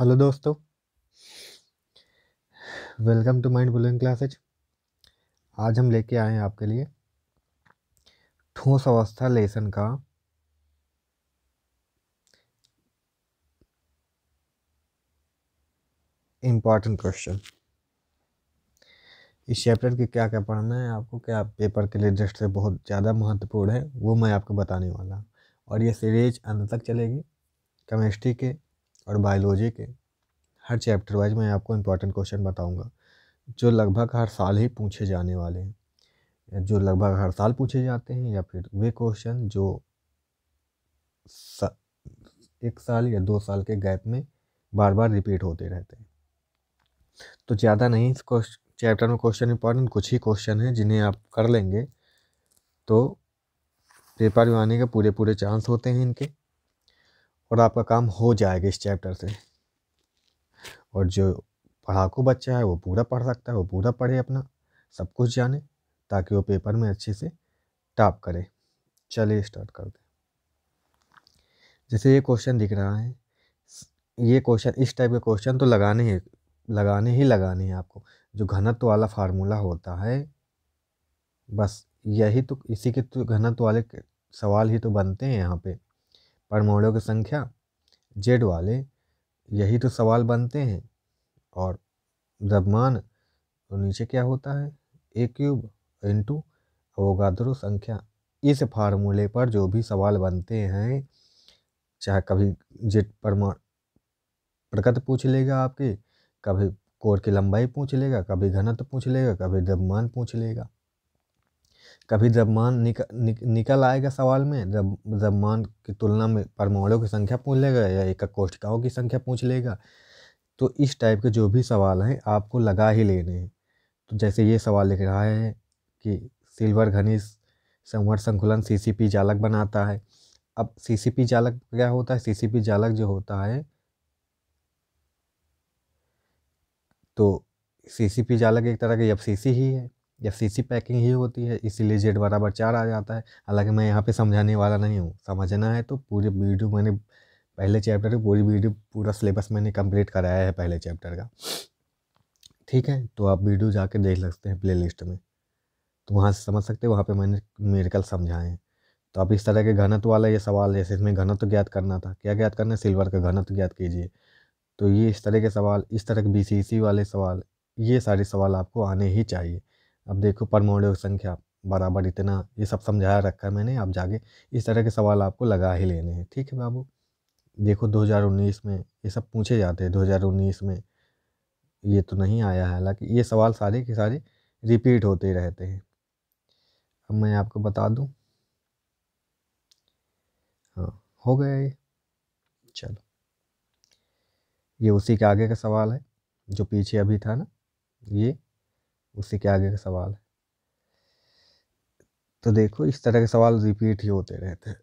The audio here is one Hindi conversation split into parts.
हेलो दोस्तों welcome to mind blowing classes आज हम लेके आए हैं आपके लिए ठोस अवस्था लेसन का इम्पॉर्टेंट क्वेश्चन इस चैप्टर के क्या क्या पढ़ना है आपको क्या पेपर के लिए दृष्टि से बहुत ज़्यादा महत्वपूर्ण है वो मैं आपको बताने वाला और ये सीरीज अंत तक चलेगी केमिस्ट्री के और बायोलॉजी के हर चैप्टर वाइज मैं आपको इम्पॉर्टेंट क्वेश्चन बताऊंगा जो लगभग हर साल ही पूछे जाने वाले हैं जो लगभग हर साल पूछे जाते हैं या फिर वे क्वेश्चन जो सा, एक साल या दो साल के गैप में बार बार रिपीट होते रहते हैं तो ज़्यादा नहीं इस चैप्टर में क्वेश्चन इंपॉर्टेंट कुछ ही क्वेश्चन हैं जिन्हें आप कर लेंगे तो पेपर में आने के पूरे पूरे चांस होते हैं इनके और आपका काम हो जाएगा इस चैप्टर से और जो पढ़ाकू बच्चा है वो पूरा पढ़ सकता है वो पूरा पढ़े अपना सब कुछ जाने ताकि वो पेपर में अच्छे से टॉप करे चलिए स्टार्ट करते जैसे ये क्वेश्चन दिख रहा है ये क्वेश्चन इस टाइप के क्वेश्चन तो लगाने हैं लगाने ही लगाने हैं आपको जो घनत्व वाला फार्मूला होता है बस यही तो इसी के तो घनत्व वाले सवाल ही तो बनते हैं यहाँ पे परमाणुओं की संख्या जेड वाले यही तो सवाल बनते हैं और द्रव्यमान तो नीचे क्या होता है ए क्यूब इंटू अवोगाद्रो संख्या इस फार्मूले पर जो भी सवाल बनते हैं चाहे कभी जेट परमाण प्रकट पूछ लेगा आपके कभी कोर की लंबाई पूछ लेगा कभी घनत्व पूछ लेगा कभी द्रव्यमान पूछ लेगा कभी मान निक, निक, निकल आएगा सवाल में जब जब मान की तुलना में परमाणुओं की संख्या पूछ लेगा या एक कोष्टिकाओं की संख्या पूछ लेगा तो इस टाइप के जो भी सवाल हैं आपको लगा ही लेने हैं तो जैसे ये सवाल लिख रहा है कि सिल्वर घनिष संवर संकुलन सीसीपी जालक बनाता है अब सीसीपी जालक क्या होता है सीसीपी जालक जो होता है तो सीसीपी जालक एक तरह का एफ ही है या सीसी पैकिंग ही होती है इसीलिए जेड बराबर चार आ जाता है हालांकि मैं यहाँ पे समझाने वाला नहीं हूँ समझना है तो पूरी वीडियो मैंने पहले चैप्टर की पूरी वीडियो पूरा सिलेबस मैंने कंप्लीट कराया है पहले चैप्टर का ठीक है तो आप वीडियो जाके देख सकते हैं लिस्ट में तो वहाँ से समझ सकते हैं वहाँ पर मैंने मेरिकल समझाए हैं तो आप इस तरह के घनत वाला ये सवाल जैसे इसमें घनत्व ज्ञात करना था क्या ज्ञात करना है सिल्वर का घनत्व ज्ञात कीजिए तो ये इस तरह के सवाल इस तरह के सी वाले सवाल ये सारे सवाल आपको आने ही चाहिए अब देखो परमाणु संख्या बराबर इतना ये सब समझाया रखा है मैंने आप जाके इस तरह के सवाल आपको लगा ही लेने हैं ठीक है बाबू देखो 2019 में ये सब पूछे जाते हैं 2019 में ये तो नहीं आया है हालांकि ये सवाल सारे के सारे रिपीट होते ही रहते हैं अब मैं आपको बता दूं हाँ हो गया ये चलो ये उसी के आगे का सवाल है जो पीछे अभी था ना ये उसी के आगे का सवाल है तो देखो इस तरह के सवाल रिपीट ही होते रहते हैं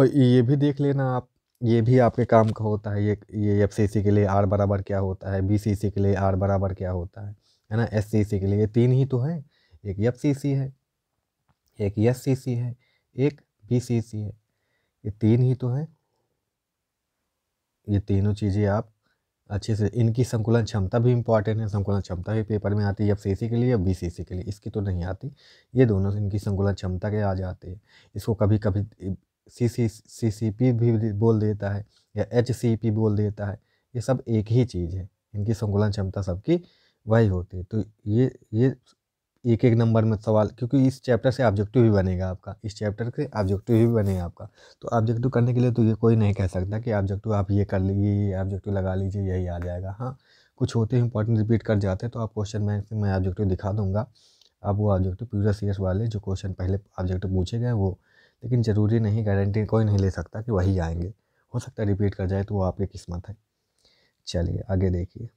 और ये भी देख लेना आप ये भी आपके काम का होता है ये ये एफ सी सी के लिए आर बराबर क्या होता है बी सी सी के लिए आर बराबर क्या होता है है ना एस सी सी के लिए ये तीन ही तो हैं एक एफ है एक एस है एक बी सी सी है ये तीन ही तो हैं ये तीनों चीज़ें आप अच्छे से इनकी संकुलन क्षमता भी इंपॉर्टेंट है संकुलन क्षमता भी पेपर में आती है एफ के लिए या बी के लिए इसकी तो नहीं आती ये दोनों इनकी संकुलन क्षमता के आ जाते हैं इसको कभी कभी सी सी सी सी पी भी बोल देता है या एच सी पी बोल देता है ये सब एक ही चीज़ है इनकी संकुलन क्षमता सबकी वही होती है तो ये ये एक एक नंबर में सवाल क्योंकि इस चैप्टर से ऑब्जेक्टिव भी बनेगा आपका इस चैप्टर से ऑब्जेक्टिव भी बनेगा आपका तो ऑब्जेक्टिव करने के लिए तो ये कोई नहीं कह सकता कि ऑब्जेक्टिव आप ये कर लीजिए ये ऑब्जेक्टिव लगा लीजिए यही आ जाएगा हाँ कुछ होते हैं इंपॉर्टेंट रिपीट कर जाते हैं तो आप क्वेश्चन बैंक से मैं ऑब्जेक्टिव दिखा दूंगा आप वो ऑब्जेक्टिव प्रीवियस ईयर्स वाले जो क्वेश्चन पहले ऑब्जेक्टिव पूछे गए वो लेकिन ज़रूरी नहीं गारंटी कोई नहीं ले सकता कि वही आएंगे हो सकता है रिपीट कर जाए तो वो आपकी किस्मत है चलिए आगे देखिए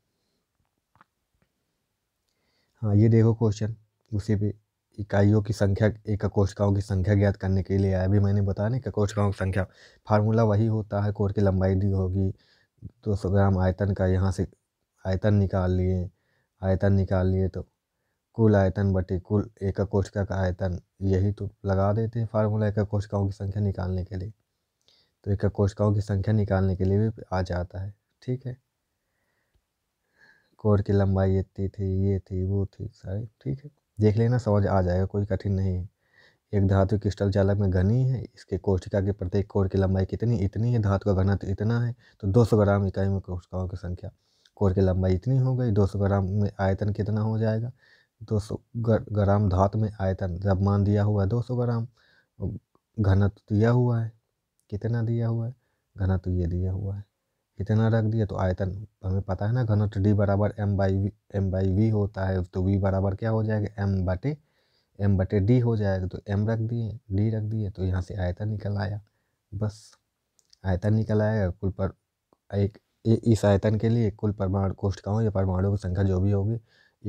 हाँ ये देखो क्वेश्चन उसी भी इकाइयों की संख्या एक कोशिकाओं की संख्या ज्ञात करने के लिए आया अभी मैंने बताया ना कोशिकाओं की संख्या फार्मूला वही होता है कोर की लंबाई दी होगी दो सौ ग्राम आयतन का यहाँ से आयतन निकाल लिए आयतन निकाल लिए तो कुल आयतन बटे कुल एक कोशिका का आयतन यही तो लगा देते हैं फार्मूला एक कोशिकाओं की संख्या निकालने के लिए तो एक कोशिकाओं की संख्या निकालने के लिए भी आ जाता है ठीक है कोर की लंबाई इतनी थी ये थी वो थी सारी ठीक है देख लेना समझ आ जाएगा कोई कठिन नहीं है एक धातु क्रिस्टल चालक में घनी है इसके कोष्टिका के प्रत्येक कोर की लंबाई कितनी इतनी है धातु का घनत्व इतना है तो 200 ग्राम इकाई में कोष्टिकाओं की संख्या कोर की लंबाई इतनी हो गई 200 ग्राम में आयतन कितना हो जाएगा 200 ग्राम धातु में आयतन जब मान दिया हुआ है दो ग्राम घनत्व दिया हुआ है कितना दिया हुआ है घनत्व ये दिया हुआ है इतना रख दिए तो आयतन हमें पता है ना घनत्व डी बराबर M by V M by V होता है तो वी बराबर क्या हो जाएगा एम बटे एम बटे डी हो जाएगा तो एम रख दिए डी रख दिए तो यहाँ से आयतन निकल आया बस आयतन निकल आएगा कुल पर एक ए, इस आयतन के लिए कुल परमाणु कोष्ठिकाओं या परमाणु की संख्या जो भी होगी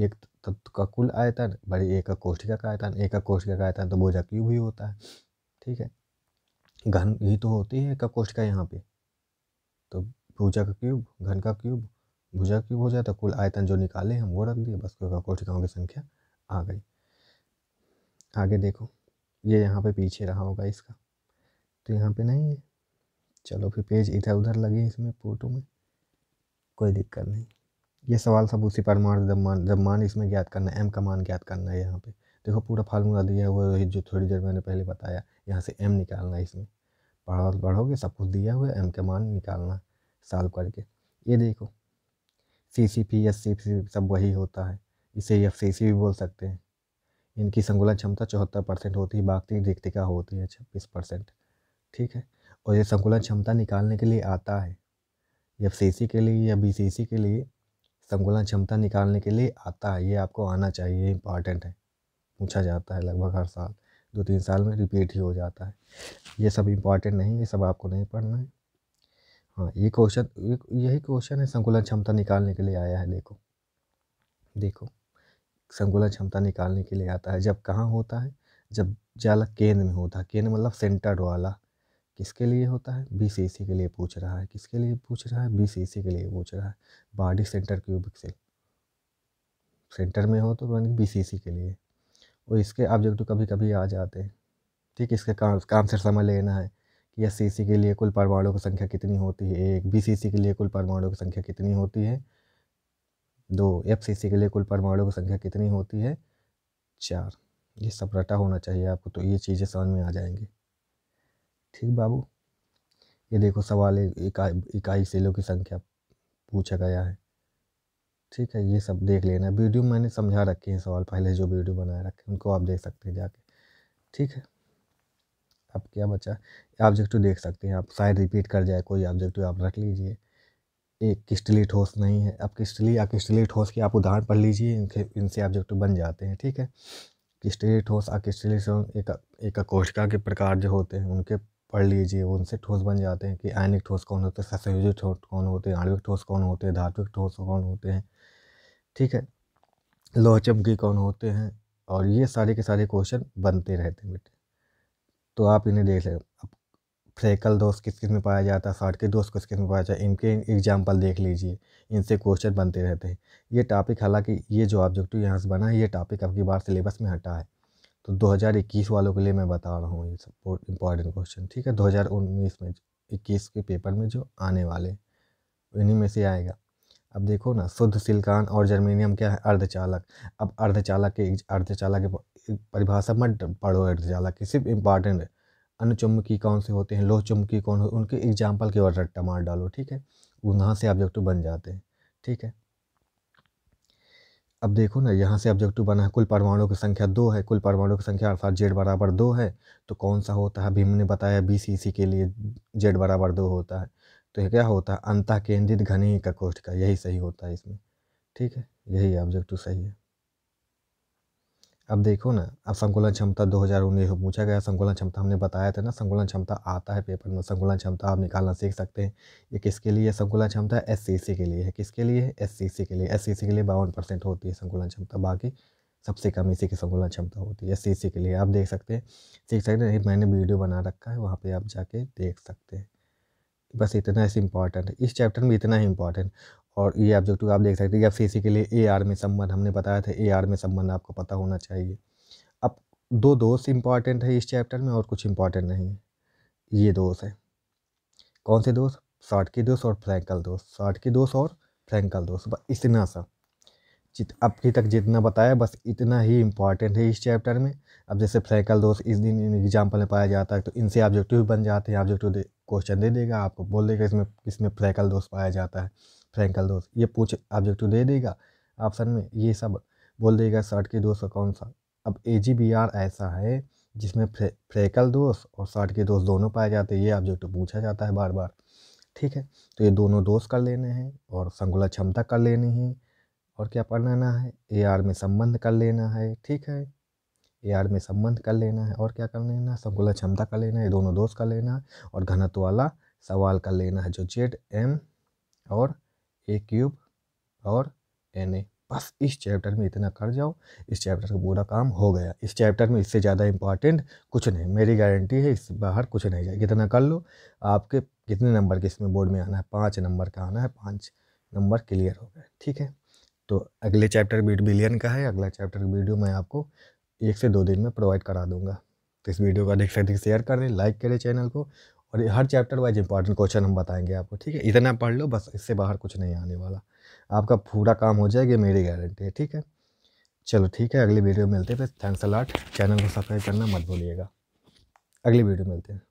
एक तत्व का कुल आयतन बड़ी एक का कोष्ठिका का आयतन एक का कोष्ठिका का आयतन तो बोझा क्यूब भी होता है ठीक है घन ही तो होती है एक का कोष्ठिका यहाँ पे तो भूजा का क्यूब घन का क्यूब भुजा क्यूब हो जाए तो कुल आयतन जो निकाले हम वो रख दिए बस कोशिकाओं की संख्या आ गई आगे देखो ये यहाँ पे पीछे रहा होगा इसका तो यहाँ पे नहीं है चलो फिर पेज इधर उधर लगे इसमें फोटो में कोई दिक्कत नहीं ये सवाल सब उसी परमाणु जब मान जब मान इसमें ज्ञात करना है एम का मान ज्ञात करना है यहाँ पे देखो पूरा फार्मूला दिया हुआ है जो थोड़ी देर मैंने पहले बताया यहाँ से एम निकालना है इसमें पढ़ो पढ़ोगे सब कुछ दिया हुआ है एम का मान निकालना सॉल्व करके ये देखो C C P S C P सब वही होता है इसे एफ सी सी भी बोल सकते हैं इनकी संगुला क्षमता चौहत्तर परसेंट होती है बाकी रिक्तिका होती है छब्बीस परसेंट ठीक है और ये संकुलन क्षमता निकालने के लिए आता है एफ सी सी के लिए या बी सी सी के लिए संकुलन क्षमता निकालने के लिए आता है ये आपको आना चाहिए इंपॉर्टेंट है पूछा जाता है लगभग हर साल दो तीन साल में रिपीट ही हो जाता है ये सब इम्पॉर्टेंट नहीं ये सब आपको नहीं पढ़ना है हाँ ये क्वेश्चन यही क्वेश्चन है संकुलन क्षमता निकालने के लिए आया है देखो देखो संकुलन क्षमता निकालने के लिए आता है जब कहाँ होता है जब ज्यादा केंद्र में होता है केंद्र मतलब सेंटर्ड वाला किसके लिए होता है बी के लिए पूछ रहा है किसके लिए पूछ रहा है बी के लिए पूछ रहा है body centre cubic cell centre में हो तो बन बीसीसी के लिए और इसके ऑब्जेक्ट कभी कभी आ जाते हैं ठीक इसके काम काम से समय लेना है कि एस के लिए कुल परमाणु की संख्या कितनी होती है एक बी के लिए कुल परमाणु की संख्या कितनी होती है दो एफ के लिए कुल परमाणु की संख्या कितनी होती है चार ये सब रटा होना चाहिए आपको तो ये चीज़ें समझ में आ जाएंगी ठीक बाबू ये देखो सवाल इकाई इकाई सेलों की संख्या पूछा गया है ठीक है ये सब देख लेना वीडियो मैंने समझा रखे हैं सवाल पहले जो वीडियो बनाए रखे उनको आप देख सकते हैं जाके ठीक है आप क्या बचा ऑब्जेक्टिव देख सकते हैं आप शायद रिपीट कर जाए कोई ऑब्जेक्टिव आप रख लीजिए एक किस्टली ठोस नहीं है अब किस्टली या किस्टली ठोस के आप उदाहरण पढ़ लीजिए इनके इनसे ऑब्जेक्टिव बन जाते हैं ठीक है किस्टली ठोस अक्रिस्टली एक एक कोशिका के प्रकार जो होते हैं उनके पढ़ लीजिए उनसे ठोस बन जाते हैं कि आयनिक ठोस कौन होते हैं ससयोजी ठोस कौन होते हैं आणविक ठोस कौन होते हैं धात्विक ठोस कौन होते हैं ठीक है लोह चमकी कौन होते हैं और ये सारे के सारे क्वेश्चन बनते रहते हैं बेटे तो आप इन्हें देख ले अब फ्रेकल दोस्त किस किस में पाया जाता है के दोस्त किस किस में पाया जाता है इनके एग्जाम्पल देख लीजिए इनसे क्वेश्चन बनते रहते हैं ये टॉपिक हालांकि ये जो ऑब्जेक्टिव यहाँ से बना है ये टॉपिक अब की बार सिलेबस में हटा है तो 2021 वालों के लिए मैं बता रहा हूँ ये सब इंपॉर्टेंट क्वेश्चन ठीक है दो में इक्कीस के पेपर में जो आने वाले इन्हीं में से आएगा अब देखो ना शुद्ध सिल्कान और जर्मेनियम क्या है अर्धचालक अब अर्धचालक के अर्धचालक के परिभाषा मत पढ़ो ज़्यादा कि सिर्फ इम्पॉर्टेंट है अनुचुम्बकी कौन से होते हैं लोह चुम्बकी कौन हो उनके एग्जाम्पल के ओर रट्टा मार डालो ठीक है वहाँ से ऑब्जेक्टिव बन जाते हैं ठीक है अब देखो ना यहाँ से ऑब्जेक्टिव बना है कुल परमाणुओं की संख्या दो है कुल परमाणुओं की संख्या अर्थात जेड बराबर दो है तो कौन सा होता है भीम ने बताया बी सी सी के लिए जेड बराबर दो होता है तो यह क्या होता है अंत केंद्रित घनी का कोष्ठ का यही सही होता है इसमें ठीक है यही ऑब्जेक्टिव सही है अब देखो ना अब संकुलन क्षमता 2019 में पूछा गया संकुलन क्षमता हमने बताया था ना संकुलन क्षमता आता है पेपर में संकुलन क्षमता आप निकालना सीख सकते हैं ये किसके लिए संकुलन क्षमता एस सी के लिए है किसके लिए है एस के लिए एस सी के लिए बावन परसेंट होती है संकुलन क्षमता बाकी सबसे कम इसी की संकुलन क्षमता होती है एस के लिए आप देख सकते हैं सीख सकते हैं मैंने वीडियो बना रखा है वहाँ पर आप जाके देख सकते हैं बस इतना इस इम्पॉर्टेंट है इस चैप्टर में इतना ही इम्पॉर्टेंट और ये ऑब्जेक्टिव आप देख सकते हैं जब सी के लिए ए आर में संबंध हमने बताया था ए आर में संबंध आपको पता होना चाहिए अब दो दोस्त इम्पॉर्टेंट है इस चैप्टर में और कुछ इम्पॉर्टेंट नहीं है ये दोस्त है कौन से दोस्त शॉर्ट के दोस्त और फ्रैंकल दोस्त शॉर्ट के दोस्त और फ्रैंकल दोस्त बस इतना सा जित अभी तक जितना बताया बस इतना ही इम्पॉर्टेंट है इस चैप्टर में अब जैसे फ्रैंकल दोस्त इस दिन इन एग्जाम्पल में पाया जाता है तो इनसे ऑब्जेक्टिव बन जाते हैं ऑब्जेक्टिव क्वेश्चन दे देगा आपको बोल देगा इसमें इसमें फ्रैंकल दोस्त पाया जाता है फ्रैंकल दोष ये पूछ ऑब्जेक्टिव दे देगा ऑप्शन में ये सब बोल देगा शर्ट के दोष कौन सा अब ए जी बी आर ऐसा है जिसमें फ्रे, फ्रेकल दोष और शर्ट के दोष दोनों पाए जाते हैं ये ऑब्जेक्टिव पूछा जाता है बार बार ठीक है तो ये दोनों दोष कर लेने हैं और संगुला क्षमता कर लेनी है और क्या पढ़ना है ए आर में संबंध कर लेना है ठीक है ए आर में संबंध कर लेना है और क्या कर लेना है संगुला क्षमता कर लेना है ये दोनों दोष कर लेना है और घनत्व वाला सवाल कर लेना है जो जेड एम और ए क्यूब और एन ए बस इस चैप्टर में इतना कर जाओ इस चैप्टर का पूरा काम हो गया इस चैप्टर में इससे ज़्यादा इंपॉर्टेंट कुछ नहीं मेरी गारंटी है इससे बाहर कुछ नहीं जाए कितना कर लो आपके कितने नंबर के इसमें बोर्ड में आना है पाँच नंबर का आना है पाँच नंबर क्लियर हो गए ठीक है तो अगले चैप्टर बिलियन का है अगला चैप्टर वीडियो मैं आपको एक से दो दिन में प्रोवाइड करा दूँगा तो इस वीडियो को अधिक से अधिक शेयर करें लाइक करें चैनल को और हर चैप्टर वाइज इंपॉर्टेंट क्वेश्चन हम बताएंगे आपको ठीक है इतना पढ़ लो बस इससे बाहर कुछ नहीं आने वाला आपका पूरा काम हो जाएगा मेरी गारंटी है ठीक है चलो ठीक है अगली वीडियो मिलते हैं फिर थैंक्स अलाट चैनल को सब्सक्राइब करना मत भूलिएगा अगली वीडियो मिलते हैं